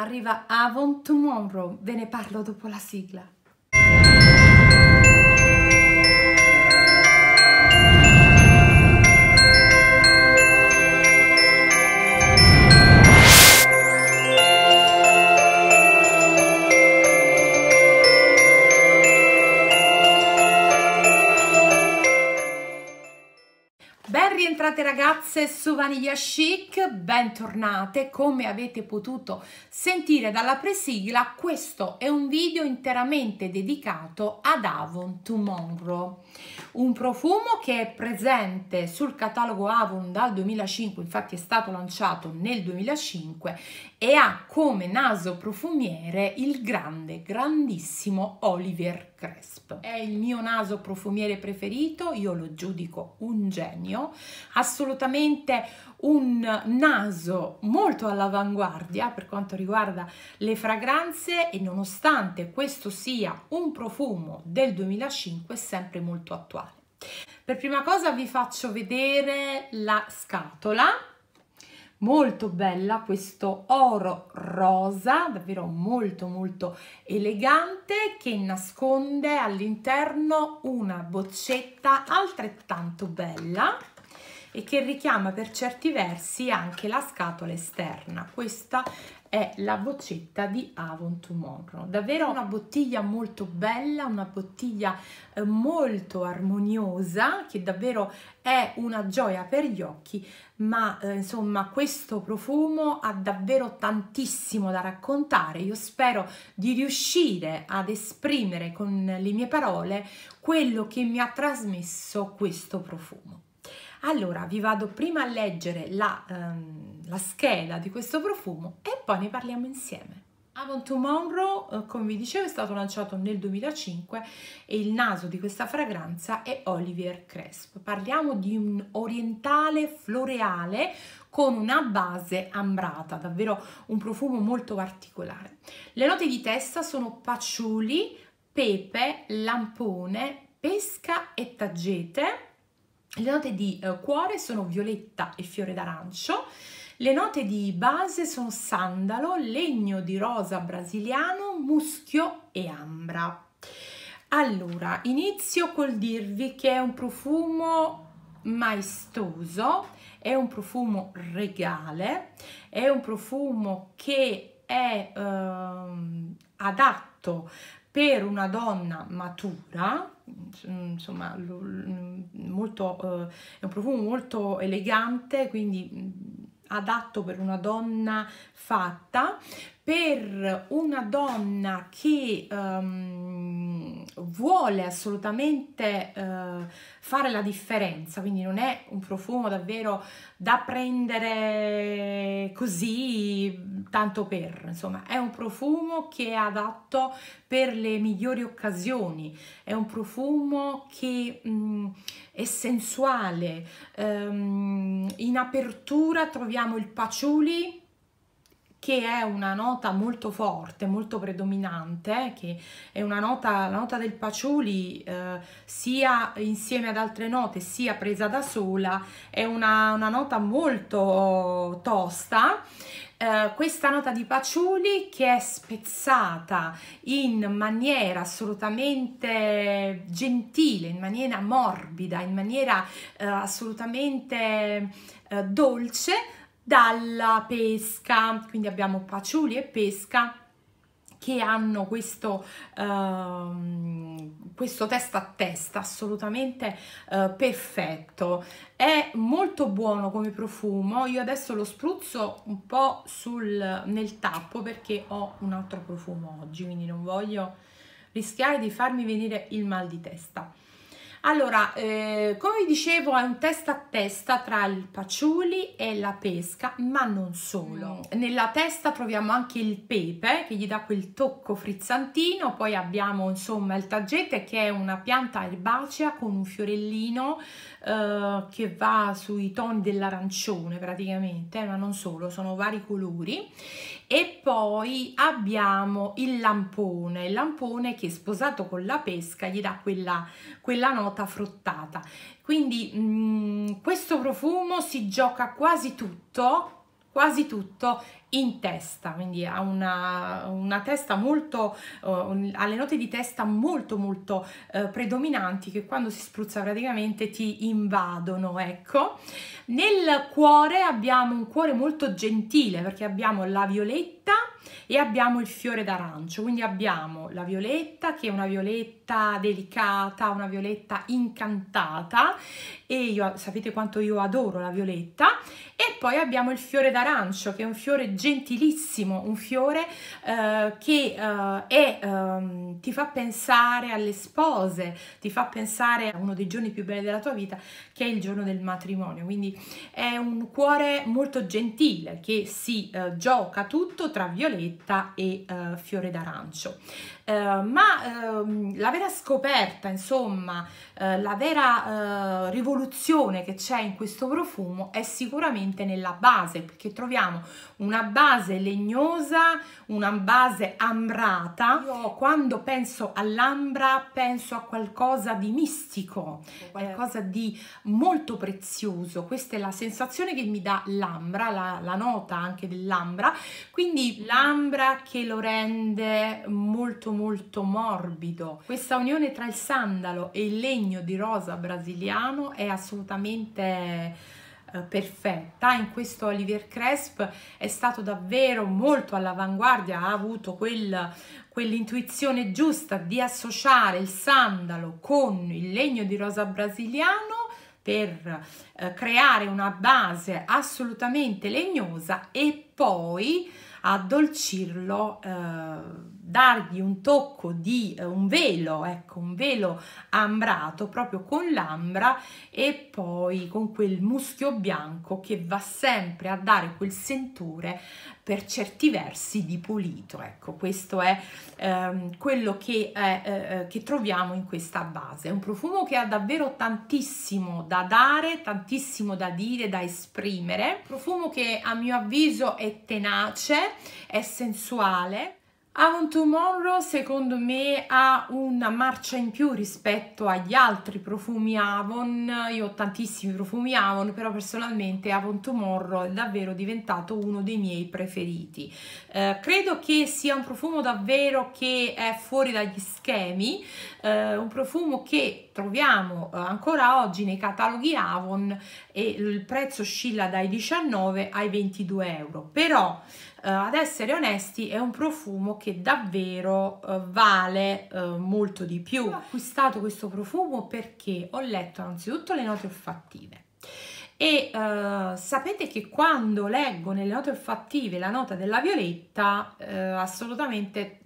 Arriva Avon Tomorrow, ve ne parlo dopo la sigla. Ben rientrate ragazze su Vaniglia Chic, bentornate. Come avete potuto sentire dalla presigla, questo è un video interamente dedicato ad Avon Tomorrow, un profumo che è presente sul catalogo Avon dal 2005, infatti è stato lanciato nel 2005 e ha come naso profumiere il grande, grandissimo Oliver Cresp. È il mio naso profumiere preferito, io lo giudico un genio assolutamente un naso molto all'avanguardia per quanto riguarda le fragranze e nonostante questo sia un profumo del 2005 è sempre molto attuale. Per prima cosa vi faccio vedere la scatola, molto bella questo oro rosa, davvero molto molto elegante che nasconde all'interno una boccetta altrettanto bella e che richiama per certi versi anche la scatola esterna. Questa è la boccetta di Avon Tomorrow. Davvero una bottiglia molto bella, una bottiglia eh, molto armoniosa che davvero è una gioia per gli occhi, ma eh, insomma questo profumo ha davvero tantissimo da raccontare. Io spero di riuscire ad esprimere con le mie parole quello che mi ha trasmesso questo profumo. Allora, vi vado prima a leggere la, ehm, la scheda di questo profumo e poi ne parliamo insieme. Avon Tomorrow, eh, come vi dicevo, è stato lanciato nel 2005 e il naso di questa fragranza è Olivier Cresp. Parliamo di un orientale floreale con una base ambrata, davvero un profumo molto particolare. Le note di testa sono paciuli, pepe, lampone, pesca e taggete le note di eh, cuore sono violetta e fiore d'arancio, le note di base sono sandalo, legno di rosa brasiliano, muschio e ambra. Allora, inizio col dirvi che è un profumo maestoso, è un profumo regale, è un profumo che è ehm, adatto per una donna matura, mm, insomma, mm, molto, eh, è un profumo molto elegante, quindi mm, adatto per una donna fatta, per una donna che... Um, vuole assolutamente eh, fare la differenza, quindi non è un profumo davvero da prendere così tanto per, insomma, è un profumo che è adatto per le migliori occasioni, è un profumo che mh, mm, è sensuale, um, in apertura troviamo il paciuli, che è una nota molto forte, molto predominante, che è una nota, la nota del paciuli, eh, sia insieme ad altre note, sia presa da sola, è una, una nota molto tosta. Eh, questa nota di paciuli che è spezzata in maniera assolutamente gentile, in maniera morbida, in maniera eh, assolutamente eh, dolce, dalla pesca, quindi abbiamo paciuli e pesca che hanno questo, uh, questo testa a testa assolutamente uh, perfetto. È molto buono come profumo, io adesso lo spruzzo un po' sul, nel tappo perché ho un altro profumo oggi, quindi non voglio rischiare di farmi venire il mal di testa. Allora, eh, come vi dicevo, è un testa a testa tra il paciuli e la pesca, ma non solo. Mm. Nella testa troviamo anche il pepe che gli dà quel tocco frizzantino, poi abbiamo insomma il taggete che è una pianta erbacea con un fiorellino eh, che va sui toni dell'arancione praticamente, ma non solo, sono vari colori e poi abbiamo il lampone, il lampone che sposato con la pesca gli dà quella, quella nota fruttata. Quindi mh, mm, questo profumo si gioca quasi tutto quasi tutto in testa, quindi ha una, una testa molto, uh, ha le note di testa molto molto uh, predominanti che quando si spruzza praticamente ti invadono, ecco. Nel cuore abbiamo un cuore molto gentile perché abbiamo la violetta violetta e abbiamo il fiore d'arancio, quindi abbiamo la violetta che è una violetta delicata, una violetta incantata e io sapete quanto io adoro la violetta e poi abbiamo il fiore d'arancio che è un fiore gentilissimo, un fiore eh, che eh, è, eh, ti fa pensare alle spose, ti fa pensare a uno dei giorni più belli della tua vita che è il giorno del matrimonio, quindi è un cuore molto gentile che si eh, gioca tutto tra tra violetta e eh, fiore d'arancio. Eh, ma ehm, la vera scoperta, insomma, eh, la vera eh, rivoluzione che c'è in questo profumo è sicuramente nella base, perché troviamo una base legnosa, una base ambrata. Io quando penso all'ambra penso a qualcosa di mistico, qualcosa di molto prezioso. Questa è la sensazione che mi dà l'ambra, la, la nota anche dell'ambra. Quindi l'ambra che lo rende molto molto morbido. Questa unione tra il sandalo e il legno di rosa brasiliano è assolutamente eh, perfetta in questo Olivier Cresp è stato davvero molto all'avanguardia ha avuto quel, quell'intuizione giusta di associare il sandalo con il legno di rosa brasiliano per eh, creare una base assolutamente legnosa e poi addolcirlo. Eh, dargli un tocco di eh, un velo, ecco, un velo ambrato proprio con l'ambra e poi con quel muschio bianco che va sempre a dare quel sentore per certi versi di pulito. Ecco, questo è ehm, quello che, è, eh, eh che troviamo in questa base. È un profumo che ha davvero tantissimo da dare, tantissimo da dire, da esprimere. Profumo che a mio avviso è tenace, è sensuale Avon Tomorrow secondo me ha una marcia in più rispetto agli altri profumi Avon, io ho tantissimi profumi Avon, però personalmente Avon Tomorrow è davvero diventato uno dei miei preferiti. Eh, credo che sia un profumo davvero che è fuori dagli schemi, eh, un profumo che troviamo eh, ancora oggi nei cataloghi Avon e il prezzo oscilla dai 19 ai 22 euro, però eh, ad essere onesti è un profumo che davvero eh, vale eh, molto di più. Ho acquistato questo profumo perché ho letto anzitutto le note olfattive e eh, sapete che quando leggo nelle note olfattive la nota della violetta eh, assolutamente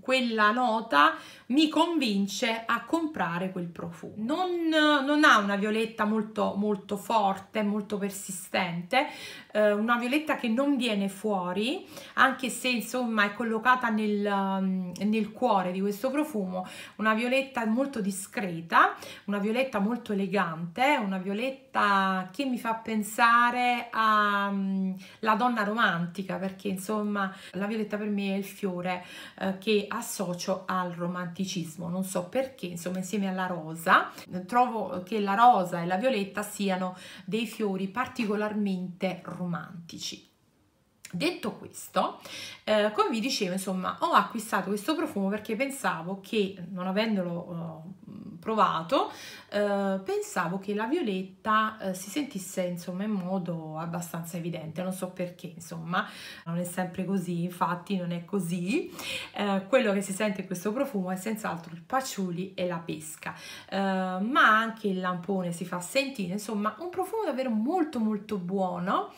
quella nota mi convince a comprare quel profumo. Non, non ha una violetta molto, molto forte, molto persistente, eh, una violetta che non viene fuori, anche se insomma è collocata nel, ehm, nel cuore di questo profumo, una violetta molto discreta, una violetta molto elegante, una violetta che mi fa pensare alla mm, donna romantica, perché insomma la violetta per me è il fiore eh, che associo al romanticismo romanticismo, non so perché, insomma insieme alla rosa, trovo che la rosa e la violetta siano dei fiori particolarmente romantici. Detto questo, eh, come vi dicevo, insomma, ho acquistato questo profumo perché pensavo che, non avendolo eh, provato, eh, pensavo che la violetta eh, si sentisse insomma in modo abbastanza evidente, non so perché insomma, non è sempre così, infatti non è così, eh, quello che si sente in questo profumo è senz'altro il paciuli e la pesca, eh, ma anche il lampone si fa sentire, insomma un profumo davvero molto molto buono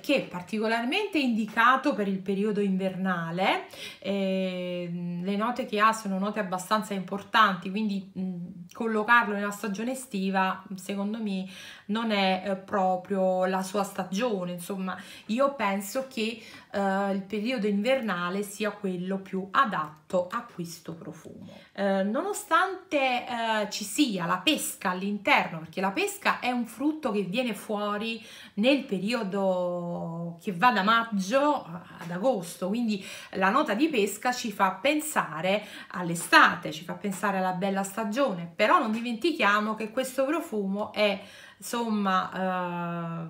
che è particolarmente indicato per il periodo invernale, eh, le note che ha sono note abbastanza importanti, quindi mm, collocarlo nella stagione estiva, secondo me, non è eh, proprio la sua stagione. Insomma, io penso che eh, il periodo invernale sia quello più adatto a questo profumo. Eh, nonostante eh, ci sia la pesca all'interno, perché la pesca è un frutto che viene fuori nel periodo che va da maggio ad agosto, quindi la nota di pesca ci fa pensare all'estate, ci fa pensare alla bella stagione, però non dimentichiamo che questo profumo è insomma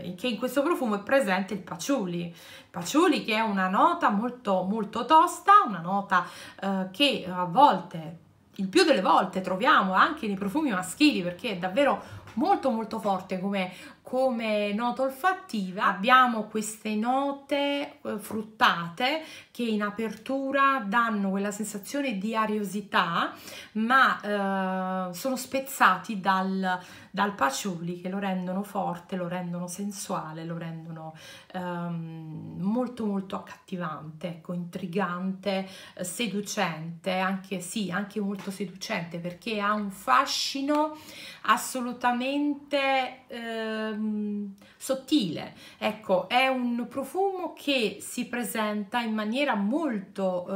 eh, che in questo profumo è presente il paciuli paciuli che è una nota molto molto tosta una nota eh, che a volte il più delle volte troviamo anche nei profumi maschili perché è davvero molto molto forte come come nota olfattiva ah. abbiamo queste note eh, fruttate che in apertura danno quella sensazione di ariosità ma eh, sono spezzati dal, dal, paciuli che lo rendono forte, lo rendono sensuale, lo rendono ehm, molto molto accattivante, ecco, intrigante, eh, seducente, anche sì, anche molto seducente perché ha un fascino assolutamente... Eh, Ehm, sottile. Ecco, è un profumo che si presenta in maniera molto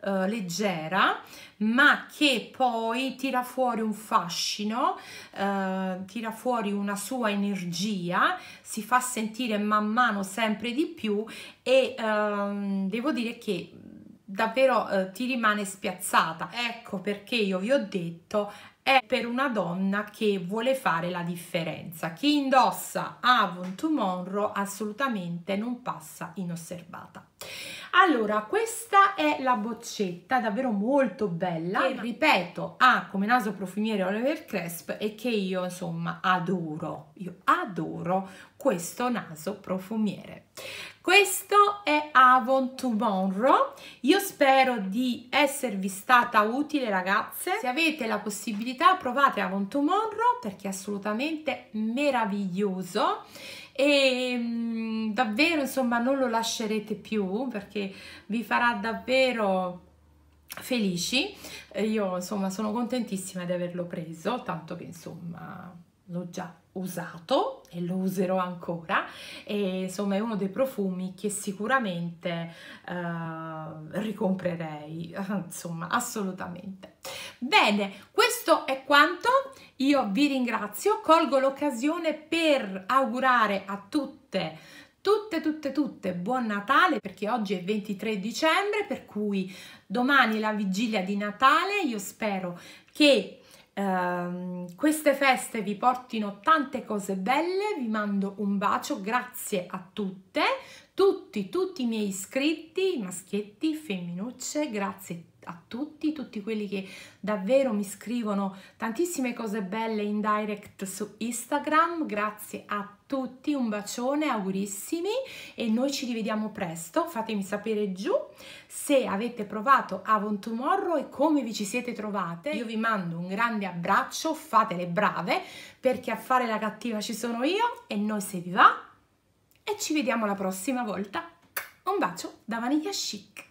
uh, uh, leggera, ma che poi tira fuori un fascino, uh, tira fuori una sua energia, si fa sentire man mano sempre di più e ehm, devo dire che davvero eh, ti rimane spiazzata. Ecco perché io vi ho detto è per una donna che vuole fare la differenza. Chi indossa Avon Tomorrow assolutamente non passa inosservata. Allora, questa è la boccetta, davvero molto bella, che ripeto, ha come naso profumiere Oliver Cresp e che io, insomma, adoro. Io adoro questo naso profumiere. Questo è Avon Tomorrow, io spero di esservi stata utile ragazze, se avete la possibilità provate Avon Tomorrow perché è assolutamente meraviglioso e mm, davvero insomma non lo lascerete più perché vi farà davvero felici, io insomma sono contentissima di averlo preso, tanto che insomma l'ho già usato e lo userò ancora e insomma è uno dei profumi che sicuramente eh, ricomprerei insomma assolutamente bene questo è quanto io vi ringrazio colgo l'occasione per augurare a tutte tutte, tutte, tutte buon Natale perché oggi è 23 dicembre, per cui domani la vigilia di Natale. Io spero che ehm, queste feste vi portino tante cose belle, vi mando un bacio, grazie a tutte, tutti, tutti i miei iscritti, maschietti, femminucce, grazie a tutti, tutti quelli che davvero mi scrivono tantissime cose belle in direct su Instagram, grazie a tutti un bacione, augurissimi e noi ci rivediamo presto, fatemi sapere giù se avete provato Avon Tomorrow e come vi ci siete trovate. Io vi mando un grande abbraccio, fate le brave perché a fare la cattiva ci sono io e noi se vi va e ci vediamo la prossima volta. Un bacio da Vaniglia Chic.